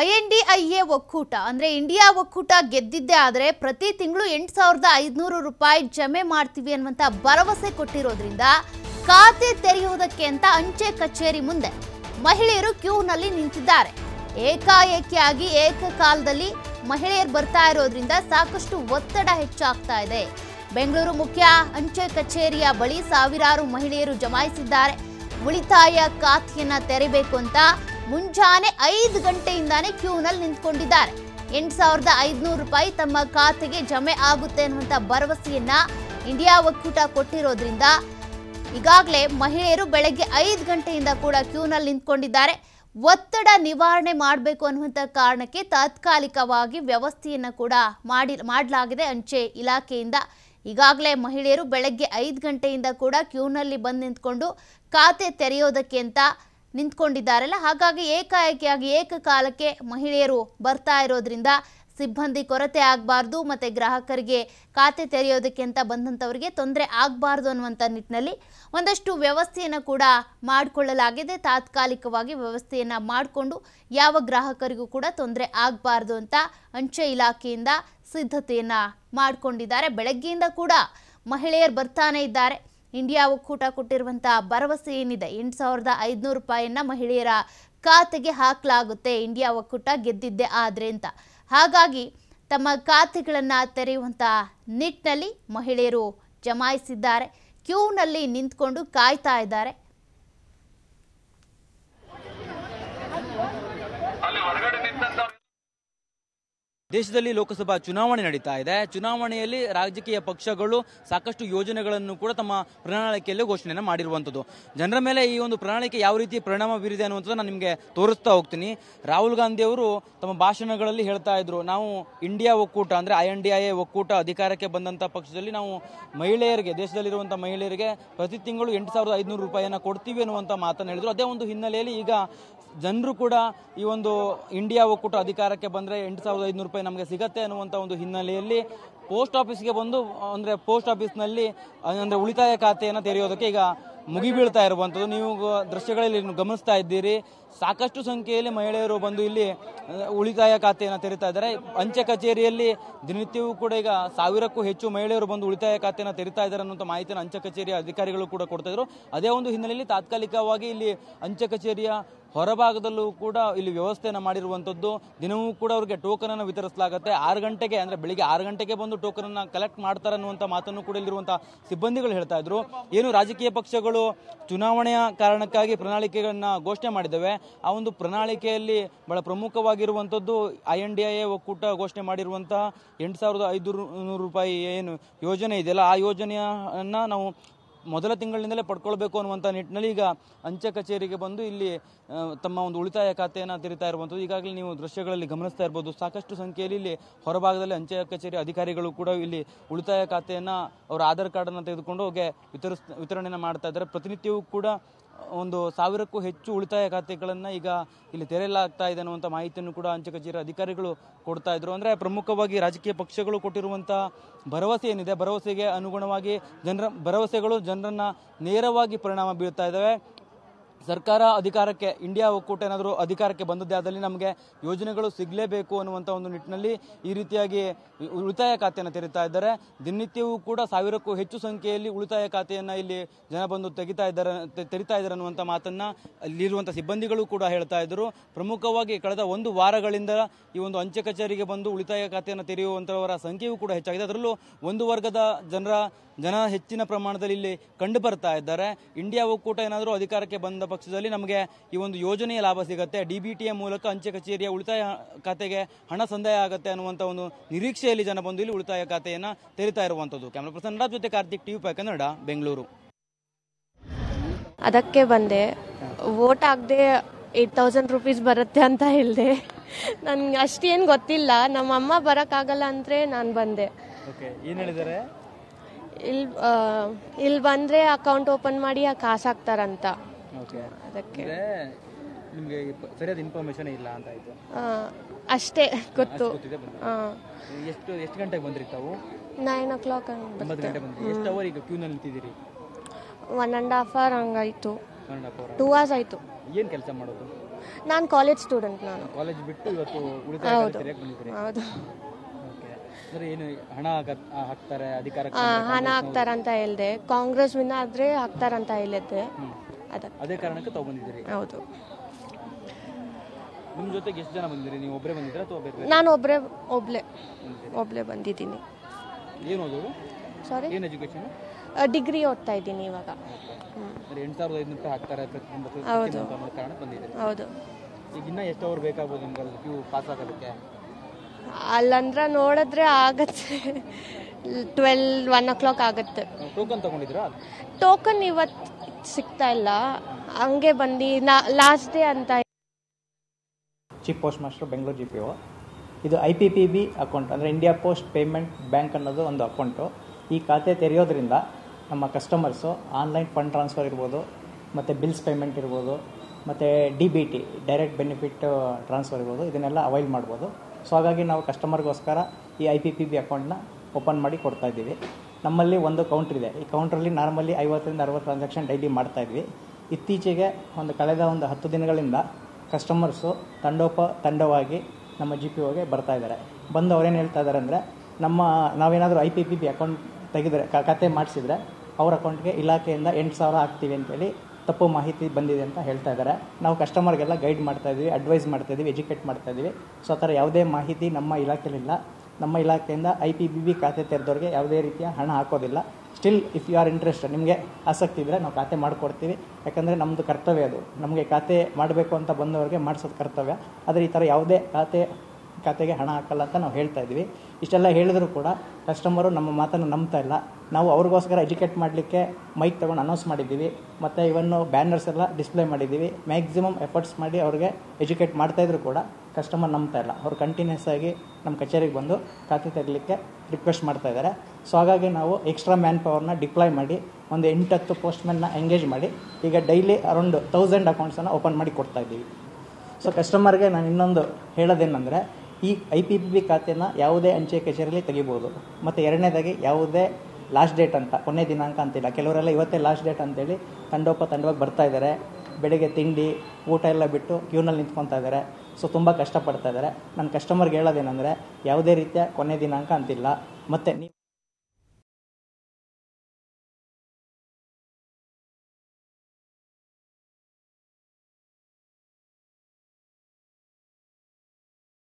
I N D I A ಒಕ್ಕೂಟ ಅಂದರೆ India ಒಕ್ಕೂಟ ಗೆದ್ದಿದ್ದೆ ಆದರೆ ಪ್ರತಿ ತಿಂಗಳು ಎಂಟು ಸಾವಿರದ ಐದುನೂರು ರೂಪಾಯಿ ಜಮೆ ಮಾಡ್ತೀವಿ ಅನ್ನುವಂಥ ಭರವಸೆ ಕೊಟ್ಟಿರೋದ್ರಿಂದ ಖಾತೆ ತೆರೆಯುವುದಕ್ಕೆ ಅಂತ ಅಂಚೆ ಕಚೇರಿ ಮುಂದೆ ಮಹಿಳೆಯರು ಕ್ಯೂನಲ್ಲಿ ನಿಂತಿದ್ದಾರೆ ಏಕಾಏಕಿಯಾಗಿ ಏಕಕಾಲದಲ್ಲಿ ಮಹಿಳೆಯರು ಬರ್ತಾ ಇರೋದ್ರಿಂದ ಸಾಕಷ್ಟು ಒತ್ತಡ ಹೆಚ್ಚಾಗ್ತಾ ಇದೆ ಬೆಂಗಳೂರು ಮುಖ್ಯ ಅಂಚೆ ಕಚೇರಿಯ ಬಳಿ ಸಾವಿರಾರು ಮಹಿಳೆಯರು ಜಮಾಯಿಸಿದ್ದಾರೆ ಉಳಿತಾಯ ಖಾತೆಯನ್ನು ತೆರೆಯಬೇಕು ಅಂತ ಮುಂಜಾನೆ ಐದು ಗಂಟೆಯಿಂದಾನೇ ಕ್ಯೂನಲ್ಲಿ ನಿಂತ್ಕೊಂಡಿದ್ದಾರೆ ಎಂಟು ಸಾವಿರದ ಐದುನೂರು ರೂಪಾಯಿ ತಮ್ಮ ಖಾತೆಗೆ ಜಮೆ ಆಗುತ್ತೆ ಅನ್ನುವಂಥ ಭರವಸೆಯನ್ನ ಇಂಡಿಯಾ ಒಕ್ಕೂಟ ಕೊಟ್ಟಿರೋದ್ರಿಂದ ಈಗಾಗಲೇ ಮಹಿಳೆಯರು ಬೆಳಗ್ಗೆ ಐದು ಗಂಟೆಯಿಂದ ಕೂಡ ಕ್ಯೂನಲ್ಲಿ ನಿಂತ್ಕೊಂಡಿದ್ದಾರೆ ಒತ್ತಡ ನಿವಾರಣೆ ಮಾಡಬೇಕು ಅನ್ನುವಂಥ ಕಾರಣಕ್ಕೆ ತಾತ್ಕಾಲಿಕವಾಗಿ ವ್ಯವಸ್ಥೆಯನ್ನು ಕೂಡ ಮಾಡಿ ಮಾಡಲಾಗಿದೆ ಅಂಚೆ ಇಲಾಖೆಯಿಂದ ಈಗಾಗಲೇ ಮಹಿಳೆಯರು ಬೆಳಗ್ಗೆ ಐದು ಗಂಟೆಯಿಂದ ಕೂಡ ಕ್ಯೂನಲ್ಲಿ ಬಂದು ನಿಂತ್ಕೊಂಡು ಖಾತೆ ತೆರೆಯೋದಕ್ಕೆ ಅಂತ ನಿಂತ್ಕೊಂಡಿದ್ದಾರಲ್ಲ ಹಾಗಾಗಿ ಏಕಾಏಕಿಯಾಗಿ ಏಕಕಾಲಕ್ಕೆ ಮಹಿಳೆಯರು ಬರ್ತಾ ಇರೋದ್ರಿಂದ ಸಿಬ್ಬಂದಿ ಕೊರತೆ ಆಗಬಾರ್ದು ಮತ್ತು ಗ್ರಾಹಕರಿಗೆ ಖಾತೆ ತೆರೆಯೋದಕ್ಕೆ ಅಂತ ಬಂದಂಥವ್ರಿಗೆ ತೊಂದರೆ ಆಗಬಾರ್ದು ಅನ್ನುವಂಥ ನಿಟ್ಟಿನಲ್ಲಿ ಒಂದಷ್ಟು ವ್ಯವಸ್ಥೆಯನ್ನು ಕೂಡ ಮಾಡಿಕೊಳ್ಳಲಾಗಿದೆ ತಾತ್ಕಾಲಿಕವಾಗಿ ವ್ಯವಸ್ಥೆಯನ್ನು ಮಾಡಿಕೊಂಡು ಯಾವ ಗ್ರಾಹಕರಿಗೂ ಕೂಡ ತೊಂದರೆ ಆಗಬಾರ್ದು ಅಂತ ಅಂಚೆ ಇಲಾಖೆಯಿಂದ ಸಿದ್ಧತೆಯನ್ನು ಮಾಡಿಕೊಂಡಿದ್ದಾರೆ ಬೆಳಗ್ಗೆಯಿಂದ ಕೂಡ ಮಹಿಳೆಯರು ಬರ್ತಾನೆ ಇದ್ದಾರೆ ಇಂಡಿಯಾ ಒಕ್ಕೂಟ ಕೊಟ್ಟಿರುವಂಥ ಭರವಸೆ ಏನಿದೆ ಎಂಟು ಸಾವಿರದ ಐದುನೂರು ರೂಪಾಯಿಯನ್ನ ಮಹಿಳೆಯರ ಖಾತೆಗೆ ಹಾಕಲಾಗುತ್ತೆ ಇಂಡಿಯಾ ಒಕ್ಕೂಟ ಗೆದ್ದಿದ್ದೆ ಆದರೆ ಅಂತ ಹಾಗಾಗಿ ತಮ್ಮ ಖಾತೆಗಳನ್ನು ತೆರೆಯುವಂಥ ನಿಟ್ಟಿನಲ್ಲಿ ಮಹಿಳೆಯರು ಜಮಾಯಿಸಿದ್ದಾರೆ ಕ್ಯೂನಲ್ಲಿ ನಿಂತ್ಕೊಂಡು ಕಾಯ್ತಾ ಇದ್ದಾರೆ ದೇಶದಲ್ಲಿ ಲೋಕಸಭಾ ಚುನಾವಣೆ ನಡೀತಾ ಇದೆ ಚುನಾವಣೆಯಲ್ಲಿ ರಾಜಕೀಯ ಪಕ್ಷಗಳು ಸಾಕಷ್ಟು ಯೋಜನೆಗಳನ್ನು ಕೂಡ ತಮ್ಮ ಪ್ರಣಾಳಿಕೆಯಲ್ಲಿ ಘೋಷಣೆಯನ್ನು ಮಾಡಿರುವಂಥದ್ದು ಜನರ ಮೇಲೆ ಈ ಒಂದು ಪ್ರಣಾಳಿಕೆ ಯಾವ ರೀತಿ ಪರಿಣಾಮ ಬೀರಿದೆ ಅನ್ನುವಂಥದ್ದು ನಾನು ನಿಮಗೆ ತೋರಿಸ್ತಾ ಹೋಗ್ತೀನಿ ರಾಹುಲ್ ಗಾಂಧಿ ಅವರು ತಮ್ಮ ಭಾಷಣಗಳಲ್ಲಿ ಹೇಳ್ತಾ ಇದ್ರು ನಾವು ಇಂಡಿಯಾ ಒಕ್ಕೂಟ ಅಂದರೆ I N D I A ಒಕ್ಕೂಟ ಅಧಿಕಾರಕ್ಕೆ ಬಂದಂಥ ಪಕ್ಷದಲ್ಲಿ ನಾವು ಮಹಿಳೆಯರಿಗೆ ದೇಶದಲ್ಲಿರುವಂಥ ಮಹಿಳೆಯರಿಗೆ ಪ್ರತಿ ತಿಂಗಳು ಎಂಟು ಸಾವಿರದ ಐದುನೂರು ರೂಪಾಯಿಯನ್ನು ಕೊಡ್ತೀವಿ ಅನ್ನುವಂಥ ಮಾತನ್ನು ಹೇಳಿದ್ರು ಅದೇ ಒಂದು ಹಿನ್ನೆಲೆಯಲ್ಲಿ ಈಗ ಜನರು ಕೂಡ ಈ ಒಂದು ಇಂಡಿಯಾ ಒಕ್ಕೂಟ ಅಧಿಕಾರಕ್ಕೆ ಬಂದರೆ ಎಂಟು ಸಾವಿರದ ಐದುನೂರು ರೂಪಾಯಿ ರೂಪಾಯಿ ನಮಗೆ ಸಿಗತ್ತೆ ಅನ್ನುವಂತ ಒಂದು ಹಿನ್ನೆಲೆಯಲ್ಲಿ ಪೋಸ್ಟ್ ಆಫೀಸ್ಗೆ ಬಂದು ಅಂದ್ರೆ ಪೋಸ್ಟ್ ಆಫೀಸ್ನಲ್ಲಿ ಅಂದ್ರೆ ಉಳಿತಾಯ ಖಾತೆಯನ್ನು ತೆರೆಯೋದಕ್ಕೆ ಈಗ ಮುಗಿಬೀಳ್ತಾ ಇರುವಂಥದ್ದು ನೀವು ದೃಶ್ಯಗಳಲ್ಲಿ ಗಮನಿಸ್ತಾ ಇದ್ದೀರಿ ಸಾಕಷ್ಟು ಸಂಖ್ಯೆಯಲ್ಲಿ ಮಹಿಳೆಯರು ಬಂದು ಇಲ್ಲಿ ಉಳಿತಾಯ ಖಾತೆಯನ್ನು ತೆರಿತಾ ಇದ್ದಾರೆ ಅಂಚೆ ಕಚೇರಿಯಲ್ಲಿ ದಿನನಿತ್ಯವೂ ಕೂಡ ಈಗ ಸಾವಿರಕ್ಕೂ ಹೆಚ್ಚು ಮಹಿಳೆಯರು ಬಂದು ಉಳಿತಾಯ ಖಾತೆಯನ್ನು ತೆರಿತಾ ಇದ್ದಾರೆ ಅನ್ನುವಂಥ ಮಾಹಿತಿಯನ್ನು ಅಂಚೆ ಕಚೇರಿಯ ಅಧಿಕಾರಿಗಳು ಕೂಡ ಕೊಡ್ತಾ ಇದ್ರು ಅದೇ ಒಂದು ಹಿನ್ನೆಲೆಯಲ್ಲಿ ತಾತ್ಕಾಲಿಕವಾಗಿ ಇಲ್ಲಿ ಅಂಚೆ ಕಚೇರಿಯ ಹೊರಭಾಗದಲ್ಲೂ ಕೂಡ ಇಲ್ಲಿ ವ್ಯವಸ್ಥೆಯನ್ನು ಮಾಡಿರುವಂಥದ್ದು ದಿನವೂ ಕೂಡ ಅವರಿಗೆ ಟೋಕನ್ ಅನ್ನು ವಿತರಿಸಲಾಗುತ್ತೆ ಆರು ಗಂಟೆಗೆ ಅಂದ್ರೆ ಬೆಳಿಗ್ಗೆ ಆರು ಗಂಟೆಗೆ ಬಂದು ಟೋಕನ್ ಅನ್ನು ಕಲೆಕ್ಟ್ ಮಾಡ್ತಾರೆ ಅನ್ನುವಂಥ ಮಾತನ್ನು ಕೂಡ ಇಲ್ಲಿರುವಂತಹ ಸಿಬ್ಬಂದಿಗಳು ಹೇಳ್ತಾ ಇದ್ರು ಏನು ರಾಜಕೀಯ ಪಕ್ಷಗಳು ಚುನಾವಣೆಯ ಕಾರಣಕ್ಕಾಗಿ ಪ್ರಣಾಳಿಕೆಗಳನ್ನ ಘೋಷಣೆ ಮಾಡಿದ್ದೇವೆ ಆ ಒಂದು ಪ್ರಣಾಳಿಕೆಯಲ್ಲಿ ಬಹಳ ಪ್ರಮುಖವಾಗಿರುವಂಥದ್ದು I N D I A ಒಕ್ಕೂಟ ಘೋಷಣೆ ಮಾಡಿರುವಂತಹ ಎಂಟು ಸಾವಿರದ ನೂರು ರೂಪಾಯಿ ಏನು ಯೋಜನೆ ಇದೆಯಲ್ಲ ಆ ಯೋಜನೆಯನ್ನ ನಾವು ಮೊದಲ ತಿಂಗಳಿನಿಂದಲೇ ಪಡ್ಕೊಳ್ಬೇಕು ಅನ್ನುವಂಥ ನಿಟ್ಟಿನಲ್ಲಿ ಈಗ ಅಂಚೆ ಕಚೇರಿಗೆ ಬಂದು ಇಲ್ಲಿ ತಮ್ಮ ಒಂದು ಉಳಿತಾಯ ಖಾತೆಯನ್ನು ತೆರೀತಾ ಇರುವಂಥದ್ದು ಈಗಾಗಲೇ ನೀವು ದೃಶ್ಯಗಳಲ್ಲಿ ಗಮನಿಸ್ತಾ ಇರ್ಬೋದು ಸಾಕಷ್ಟು ಸಂಖ್ಯೆಯಲ್ಲಿ ಇಲ್ಲಿ ಹೊರಭಾಗದಲ್ಲಿ ಅಂಚೆ ಕಚೇರಿ ಅಧಿಕಾರಿಗಳು ಕೂಡ ಇಲ್ಲಿ ಉಳಿತಾಯ ಖಾತೆಯನ್ನು ಅವರ ಆಧಾರ್ ಕಾರ್ಡನ್ನು ತೆಗೆದುಕೊಂಡು ಹೋಗಿ ವಿತರಿಸ್ ವಿತರಣೆಯನ್ನು ಮಾಡ್ತಾ ಇದ್ದಾರೆ ಪ್ರತಿನಿತ್ಯವೂ ಕೂಡ ಒಂದು ಸಾವಿರಕ್ಕೂ ಹೆಚ್ಚು ಉಳಿತಾಯ ಖಾತೆಗಳನ್ನು ಈಗ ಇಲ್ಲಿ ತೆರೆಯಲಾಗ್ತಾ ಇದೆ ಅನ್ನುವಂಥ ಮಾಹಿತಿಯನ್ನು ಕೂಡ ಅಂಚೆ ಕಚೇರಿ ಅಧಿಕಾರಿಗಳು ಕೊಡ್ತಾ ಇದ್ರು ಅಂದರೆ ಪ್ರಮುಖವಾಗಿ ರಾಜಕೀಯ ಪಕ್ಷಗಳು ಕೊಟ್ಟಿರುವಂಥ ಭರವಸೆ ಏನಿದೆ ಭರವಸೆಗೆ ಅನುಗುಣವಾಗಿ ಜನರ ಭರವಸೆಗಳು ಜನರನ್ನು ನೇರವಾಗಿ ಪರಿಣಾಮ ಬೀಳ್ತಾ ಇದ್ದಾವೆ ಸರ್ಕಾರ ಅಧಿಕಾರಕ್ಕೆ ಇಂಡಿಯಾ ಒಕ್ಕೂಟ ಏನಾದರೂ ಅಧಿಕಾರಕ್ಕೆ ಬಂದದ್ದೇ ಆದಲ್ಲಿ ನಮಗೆ ಯೋಜನೆಗಳು ಸಿಗಲೇಬೇಕು ಅನ್ನುವಂಥ ಒಂದು ನಿಟ್ಟಿನಲ್ಲಿ ಈ ರೀತಿಯಾಗಿ ಉಳಿತಾಯ ಖಾತೆಯನ್ನು ತೆರೀತಾ ಇದ್ದಾರೆ ದಿನನಿತ್ಯವೂ ಕೂಡ ಸಾವಿರಕ್ಕೂ ಹೆಚ್ಚು ಸಂಖ್ಯೆಯಲ್ಲಿ ಉಳಿತಾಯ ಖಾತೆಯನ್ನು ಇಲ್ಲಿ ಜನ ಬಂದು ತೆಗಿತಾ ಇದ್ದಾರೆ ತೆರಿತಾ ಇದ್ದಾರೆ ಅನ್ನುವಂಥ ಮಾತನ್ನು ಅಲ್ಲಿರುವಂಥ ಸಿಬ್ಬಂದಿಗಳು ಕೂಡ ಹೇಳ್ತಾ ಇದ್ದರು ಪ್ರಮುಖವಾಗಿ ಕಳೆದ ಒಂದು ವಾರಗಳಿಂದ ಈ ಒಂದು ಅಂಚೆ ಕಚೇರಿಗೆ ಬಂದು ಉಳಿತಾಯ ಖಾತೆಯನ್ನು ತೆರೆಯುವಂಥವರ ಸಂಖ್ಯೆಯೂ ಕೂಡ ಹೆಚ್ಚಾಗಿದೆ ಅದರಲ್ಲೂ ಒಂದು ವರ್ಗದ ಜನರ ಜನ ಹೆಚ್ಚಿನ ಪ್ರಮಾಣದಲ್ಲಿ ಇಲ್ಲಿ ಕಂಡು ಬರ್ತಾ ಇದ್ದಾರೆ ಇಂಡಿಯಾ ಒಕ್ಕೂಟ ಏನಾದರೂ ಅಧಿಕಾರಕ್ಕೆ ಬಂದ ಪಕ್ಷದಲ್ಲಿ ನಮಗೆ ಈ ಒಂದು ಯೋಜನೆಯ ಲಾಭ ಸಿಗುತ್ತೆ ಡಿ ಬಿ ಮೂಲಕ ಅಂಚೆ ಕಚೇರಿಯ ಉಳಿತಾಯ ಖಾತೆಗೆ ಹಣ ಸಂದಾಯ ಆಗುತ್ತೆ ಅನ್ನುವಂಥ ಒಂದು ನಿರೀಕ್ಷೆಯಲ್ಲಿ ಜನ ಬಂದು ಇಲ್ಲಿ ಉಳಿತಾಯ ಖಾತೆಯನ್ನು ತೆರಿತಾ ಇರುವಂಥದ್ದು ಕ್ಯಾಮ್ರಾ ಪರ್ಸನ್ ರಾಜ್ ಜೊತೆ ಕಾರ್ತಿಕ್ ಟಿವಿ ಪೈ ಕನ್ನಡ ಬೆಂಗಳೂರು ಅದಕ್ಕೆ ಬಂದೆ ವೋಟ್ ಆಗದೆ ಏಟ್ ತೌಸಂಡ್ ರುಪೀಸ್ ಬರುತ್ತೆ ಅಂತ ಹೇಳಿದೆ ನನ್ಗೆ ಅಷ್ಟೇನು ಗೊತ್ತಿಲ್ಲ ನಮ್ಮ ಅಮ್ಮ ಬರೋಕ್ಕಾಗಲ್ಲ ಅಂದರೆ ನಾನು ಬಂದೆ ಏನು ಹೇಳಿದ್ದಾರೆ ಇಲ್ಲಿ ಇಲ್ಲಿ ಬಂದರೆ ಅಕೌಂಟ್ ಓಪನ್ ಮಾಡಿ ಕಾಸು ಹಾಕ್ತಾರಂತ ಅದಕ್ಕೆ ನಿಮಗೆ ಸರಿಯಾದ ಇನ್ಫಾರ್ಮೇಶನ್ ಇಲ್ಲ ಅಂತ ಆಯ್ತು ಅಷ್ಟೇ ಗೊತ್ತು ಎಷ್ಟು ಎಷ್ಟು ಗಂಟೆಗೆ ಬಂದ್ರಿ ತಾವು ನೈನ್ ಓ ಕ್ಲಾಕ್ ಒಂಬತ್ತು ಗಂಟೆ ಬಂದ್ರಿ ಎಷ್ಟು ಅವರ್ ಈಗ ಕ್ಯೂನಲ್ಲಿ ನಿಂತಿದ್ದೀರಿ ಒನ್ ಆ್ಯಂಡ್ ಹಾಫ್ ಅವರ್ ಹಂಗಾಯಿತು ಟೂ ಅವರ್ಸ್ ಆಯಿತು ಏನು ಕೆಲಸ ಮಾಡೋದು ನಾನು ಕಾಲೇಜ್ ಸ್ಟೂಡೆಂಟ್ ನಾನು ಕಾಲೇಜ್ ಬಿಟ್ಟು ಇವತ್ತು ಉಳಿತಾಯ ಬಂದಿದ್ದೀರಿ ಹೌದು ಏನು ಹಣ ಹಾಕ್ತಾರೆ ಅಧಿಕಾರ ಹಣ ಹಾಕ್ತಾರಂತ ಹೇಳಿದೆ ಕಾಂಗ್ರೆಸ್ ವಿನ್ ಆದರೆ ಹಾಕ್ತಾರಂತ ಹೇಳಿದ್ದೆ ಅದಕ್ಕೆ ಅದೇ ಕಾರಣಕ್ಕೆ ತಗೊಂಡಿದ್ದೀರಿ ಹೌದು ನಿಮ್ಮ ಜೊತೆಗೆ ಎಷ್ಟು ಜನ ಬಂದಿರಿ ನೀವು ಒಬ್ಬರೇ ಬಂದಿದ್ದೀರಾ ಅಥವಾ ಬೇರೆ ಬೇರೆ? ನಾನು ಒಬ್ಬರೇ ಒಬ್ಳೆ ಒಬ್ಳೆ ಬಂದಿದ್ದೀನಿ ಏನು ಓದೋದು ಸಾರಿ ಏನು ಎಜುಕೇಶನ್ ಡಿಗ್ರಿ ಓದ್ತಾ ಇದ್ದೀನಿ ಇವಾಗ ಹ್ಮ್. ಅಂದರೆ ಎಂಟು ಸಾವಿರದ ಐದುನೂರು ರೂಪಾಯಿ ಹಾಕ್ತಾರೆ ಪ್ರತಿಯೊಂದು ಹೌದು. ಅನ್ನೋ ಕಾರಣಕ್ಕೆ ಬಂದಿದ್ದೀರಿ ಹೌದು ಈಗ ಇನ್ನೂ ಎಷ್ಟು ಅವರ್ ಬೇಕಾಗ್ಬೋದು ನಿಮ್ಗೆ ಅಲ್ಲಿ ಕ್ಯೂ ಪಾಸ್ ಆಗೋದಕ್ಕೆ ಅಲ್ಲಂದ್ರೆ ನೋಡಿದ್ರೆ ಆಗತ್ತೆ ಟ್ವೆಲ್ ಒನ್ ಓ ಕ್ಲಾಕ್ ಆಗುತ್ತೆ ಟೋಕನ್ ತಗೊಂಡಿದ್ರಾ ಟೋಕನ್ ಇವತ್ತು ಸಿಗ್ತಾ ಇಲ್ಲ ಹಂಗೆ ಬಂದು ಲಾಸ್ಟ್ ಡೇ ಅಂತ chief post master Bengaluru G P O ಇದು I P P B account ಅಂದರೆ ಇಂಡಿಯಾ ಪೋಸ್ಟ್ ಪೇಮೆಂಟ್ ಬ್ಯಾಂಕ್ ಅನ್ನೋದು ಒಂದು ಅಕೌಂಟು ಈ ಖಾತೆ ತೆರೆಯೋದ್ರಿಂದ ನಮ್ಮ ಕಸ್ಟಮರ್ಸು ಆನ್ಲೈನ್ ಫಂಡ್ ಟ್ರಾನ್ಸ್ಫರ್ ಇರ್ಬೋದು ಮತ್ತು ಬಿಲ್ಸ್ ಪೇಮೆಂಟ್ ಇರ್ಬೋದು ಮತ್ತು D B T direct benefit transfer ಇರ್ಬೋದು ಇದನ್ನೆಲ್ಲ ಅವೈಲ್ ಮಾಡ್ಬೋದು ಸೊ ಹಾಗಾಗಿ ನಾವು ಕಸ್ಟಮರ್ಗೋಸ್ಕರ ಈ ಐ ಪಿ ಪಿ ಬಿ ಅಕೌಂಟನ್ನ ಓಪನ್ ಮಾಡಿ ಕೊಡ್ತಾ ಇದ್ದೀವಿ ನಮ್ಮಲ್ಲಿ ಒಂದು ಕೌಂಟ್ರ್ ಇದೆ ಈ ಕೌಂಟ್ರಲ್ಲಿ ನಾರ್ಮಲಿ ಐವತ್ತರಿಂದ ಅರವತ್ತು ಟ್ರಾನ್ಸಾಕ್ಷನ್ ಡೈಲಿ ಮಾಡ್ತಾ ಇದ್ವಿ ಇತ್ತೀಚೆಗೆ ಒಂದು ಕಳೆದ ಒಂದು ಹತ್ತು ದಿನಗಳಿಂದ ಕಸ್ಟಮರ್ಸು ತಂಡೋಪ ತಂಡವಾಗಿ ನಮ್ಮ ಜಿ ಪಿ ಓಗೆ ಬರ್ತಾ ಇದ್ದಾರೆ ಬಂದು ಅವ್ರೇನು ಹೇಳ್ತಾ ಇದ್ದಾರೆ ಅಂದರೆ ನಮ್ಮ ನಾವೇನಾದರೂ I P P B account ತೆಗೆದರೆ ಖಾತೆ ಮಾಡಿಸಿದರೆ ಅವ್ರ ಅಕೌಂಟ್ಗೆ ಇಲಾಖೆಯಿಂದ ಎಂಟು ಸಾವಿರ ಹಾಕ್ತೀವಿ ಅಂತೇಳಿ ತಪ್ಪು ಮಾಹಿತಿ ಬಂದಿದೆ ಅಂತ ಹೇಳ್ತಾ ಇದ್ದಾರೆ ನಾವು ಕಸ್ಟಮರ್ಗೆಲ್ಲ ಗೈಡ್ ಮಾಡ್ತಾ ಇದ್ದೀವಿ ಅಡ್ವೈಸ್ ಮಾಡ್ತಾ ಇದ್ದೀವಿ ಎಜುಕೇಟ್ ಮಾಡ್ತಾ ಇದ್ದೀವಿ ಸೊ ಆ ಥರ ಯಾವುದೇ ಮಾಹಿತಿ ನಮ್ಮ ಇಲಾಖೆಯಲ್ಲಿಲ್ಲ ನಮ್ಮ ಇಲಾಖೆಯಿಂದ ಐ ಪಿ ಬಿ ಬಿ ಖಾತೆ ತೆರೆದವ್ರಿಗೆ ಯಾವುದೇ ರೀತಿಯ ಹಣ ಹಾಕೋದಿಲ್ಲ still if you are interest ನಿಮಗೆ ಆಸಕ್ತಿ ಇದ್ದರೆ ನಾವು ಖಾತೆ ಮಾಡಿಕೊಡ್ತೀವಿ ಯಾಕಂದರೆ ನಮ್ಮದು ಕರ್ತವ್ಯ ಅದು ನಮಗೆ ಖಾತೆ ಮಾಡಬೇಕು ಅಂತ ಬಂದವರಿಗೆ ಮಾಡಿಸೋದು ಕರ್ತವ್ಯ ಆದರೆ ಈ ಥರ ಯಾವುದೇ ಖಾತೆ ಖಾತೆಗೆ ಹಣ ಹಾಕಲ್ಲ ಅಂತ ನಾವು ಹೇಳ್ತಾ ಇದ್ದೀವಿ ಇಷ್ಟೆಲ್ಲ ಹೇಳಿದರೂ ಕೂಡ ಕಸ್ಟಮರು ನಮ್ಮ ಮಾತನ್ನು ನಂಬ್ತಾ ಇಲ್ಲ ನಾವು ಅವ್ರಿಗೋಸ್ಕರ ಎಜುಕೇಟ್ ಮಾಡಲಿಕ್ಕೆ ಮೈಕ್ ತೊಗೊಂಡು ಅನೌನ್ಸ್ ಮಾಡಿದ್ದೀವಿ ಮತ್ತು ಇವನ್ನು ಬ್ಯಾನರ್ಸ್ ಎಲ್ಲ ಡಿಸ್ಪ್ಲೇ ಮಾಡಿದ್ದೀವಿ ಮ್ಯಾಕ್ಸಿಮಮ್ ಎಫರ್ಟ್ಸ್ ಮಾಡಿ ಅವ್ರಿಗೆ ಎಜುಕೇಟ್ ಮಾಡ್ತಾಯಿದ್ರು ಕೂಡ ಕಸ್ಟಮರ್ ನಂಬ್ತಾ ಇಲ್ಲ ಅವ್ರು ಕಂಟಿನ್ಯೂಸ್ ಆಗಿ ನಮ್ಮ ಕಚೇರಿಗೆ ಬಂದು ಖಾತೆ ತೆರಲಿಕ್ಕೆ ರಿಕ್ವೆಸ್ಟ್ ಮಾಡ್ತಾ ಇದ್ದಾರೆ ಸೊ ಹಾಗಾಗಿ ನಾವು ಎಕ್ಸ್ಟ್ರಾ ಮ್ಯಾನ್ ಪವರ್ನ ಡಿಪ್ಲಾಯ್ ಮಾಡಿ ಒಂದು ಎಂಟತ್ತು ಪೋಸ್ಟ್ಮನ್ನ ಎಂಗೇಜ್ ಮಾಡಿ ಈಗ ಡೈಲಿ ಅರೌಂಡ್ ತೌಸಂಡ್ ಅಕೌಂಟ್ಸನ್ನು ಓಪನ್ ಮಾಡಿ ಕೊಡ್ತಾ ಇದ್ದೀವಿ ಸೊ ಕಸ್ಟಮರ್ಗೆ ನಾನು ಇನ್ನೊಂದು ಹೇಳೋದೇನೆಂದರೆ ಈ ಐ ಪಿ ಪಿ ಬಿ ಖಾತೆನ ಯಾವುದೇ ಅಂಚೆ ಕಚೇರಿಯಲ್ಲಿ ತೆಗಿಬೋದು ಮತ್ತು ಎರಡನೇದಾಗಿ ಯಾವುದೇ ಲಾಸ್ಟ್ ಡೇಟ್ ಅಂತ ಕೊನೆ ದಿನಾಂಕ ಅಂತಿಲ್ಲ ಕೆಲವರೆಲ್ಲ ಇವತ್ತೇ ಲಾಸ್ಟ್ ಡೇಟ್ ಅಂತೇಳಿ ತಂಡೋಪ ತಂಡವಾಗಿ ಬರ್ತಾ ಇದ್ದಾರೆ ಬೆಳಗ್ಗೆ ತಿಂಡಿ ಊಟ ಎಲ್ಲ ಬಿಟ್ಟು ಕ್ಯೂನಲ್ಲಿ ನಿಂತ್ಕೊತಾ ಇದ್ದಾರೆ ಸೊ ತುಂಬ ಕಷ್ಟಪಡ್ತಾ ಇದ್ದಾರೆ ನನ್ನ ಕಸ್ಟಮರ್ಗೆ ಹೇಳೋದೇನೆಂದರೆ ಯಾವುದೇ ರೀತಿಯ ಕೊನೆ ದಿನಾಂಕ ಅಂತಿಲ್ಲ ಮತ್ತು ನೀವು